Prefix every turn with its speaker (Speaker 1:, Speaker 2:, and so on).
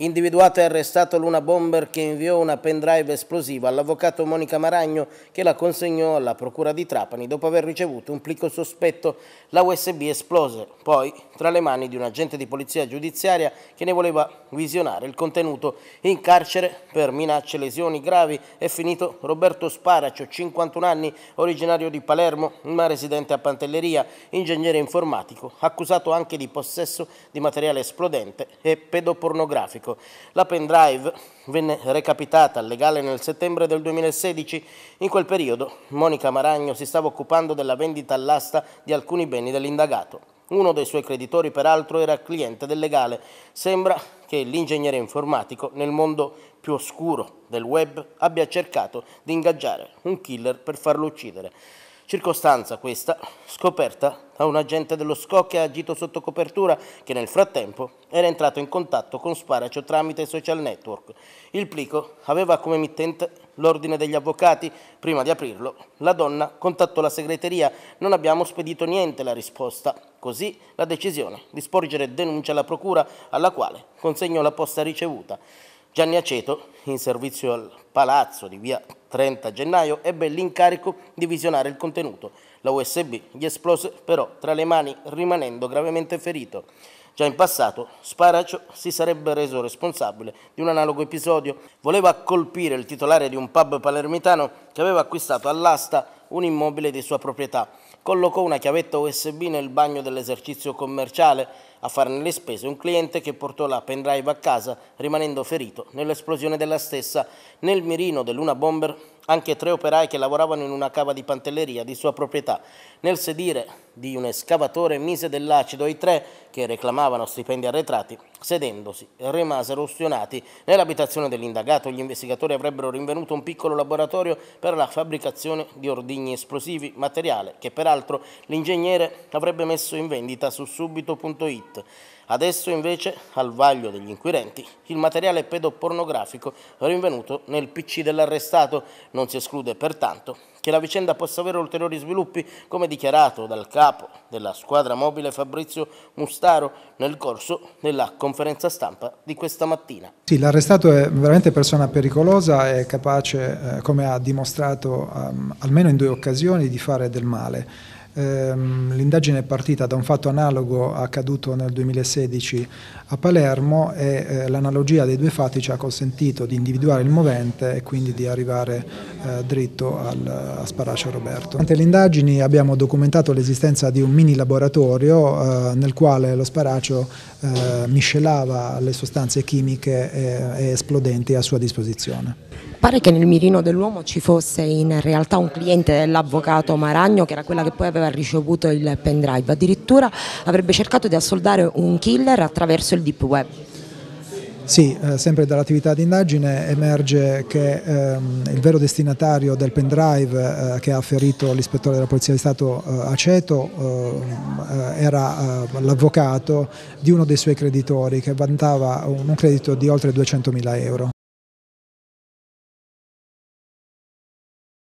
Speaker 1: Individuato e arrestato l'una bomber che inviò una pendrive esplosiva all'avvocato Monica Maragno che la consegnò alla procura di Trapani dopo aver ricevuto un plico sospetto. La USB esplose, poi tra le mani di un agente di polizia giudiziaria che ne voleva visionare il contenuto. In carcere per minacce e lesioni gravi è finito Roberto Sparaccio 51 anni, originario di Palermo ma residente a Pantelleria, ingegnere informatico, accusato anche di possesso di materiale esplodente e pedopornografico elettronico. La pendrive venne recapitata al legale nel settembre del 2016. In quel periodo Monica Maragno si stava occupando della vendita all'asta di alcuni beni dell'indagato. Uno dei suoi creditori, peraltro, era cliente del legale. Sembra che l'ingegnere informatico, nel mondo più oscuro del web, abbia cercato di ingaggiare un killer per farlo uccidere. Circostanza questa scoperta da un agente dello SCO che ha agito sotto copertura che nel frattempo era entrato in contatto con Sparacio tramite social network. Il plico aveva come mittente l'ordine degli avvocati. Prima di aprirlo la donna contattò la segreteria. Non abbiamo spedito niente la risposta. Così la decisione di sporgere denuncia alla procura alla quale consegnò la posta ricevuta. Gianni Aceto, in servizio al palazzo di via 30 gennaio, ebbe l'incarico di visionare il contenuto. La USB gli esplose però tra le mani rimanendo gravemente ferito. Già in passato Sparacio si sarebbe reso responsabile di un analogo episodio. Voleva colpire il titolare di un pub palermitano che aveva acquistato all'asta un immobile di sua proprietà. Collocò una chiavetta USB nel bagno dell'esercizio commerciale a farne le spese un cliente che portò la pendrive a casa rimanendo ferito nell'esplosione della stessa nel mirino dell'Una Bomber anche tre operai che lavoravano in una cava di pantelleria di sua proprietà. Nel sedire di un escavatore mise dell'acido ai tre che reclamavano stipendi arretrati, sedendosi rimasero ustionati. Nell'abitazione dell'indagato gli investigatori avrebbero rinvenuto un piccolo laboratorio per la fabbricazione di ordigni esplosivi, materiale che peraltro l'ingegnere avrebbe messo in vendita su subito.it. Adesso invece, al vaglio degli inquirenti, il materiale pedopornografico rinvenuto nel PC dell'arrestato. Non si esclude pertanto che la vicenda possa avere ulteriori sviluppi, come dichiarato dal capo della squadra mobile Fabrizio Mustaro nel corso della conferenza stampa di questa mattina.
Speaker 2: Sì, l'arrestato è veramente persona pericolosa, e capace, eh, come ha dimostrato um, almeno in due occasioni, di fare del male. Ehm, l'indagine è partita da un fatto analogo accaduto nel 2016 a Palermo e eh, l'analogia dei due fatti ci ha consentito di individuare il movente e quindi di arrivare eh, dritto al, a Sparacio Roberto. Durante le indagini abbiamo documentato l'esistenza di un mini laboratorio eh, nel quale lo Sparacio eh, miscelava le sostanze chimiche e, eh, e esplodenti a sua disposizione.
Speaker 1: Pare che nel mirino dell'uomo ci fosse in realtà un cliente dell'avvocato Maragno che era quella che poi aveva ricevuto il pendrive, addirittura avrebbe cercato di assoldare un killer attraverso il deep web.
Speaker 2: Sì, eh, sempre dall'attività di indagine emerge che ehm, il vero destinatario del pendrive eh, che ha ferito l'ispettore della Polizia di Stato eh, Aceto eh, era eh, l'avvocato di uno dei suoi creditori che vantava un, un credito di oltre 200.000 euro.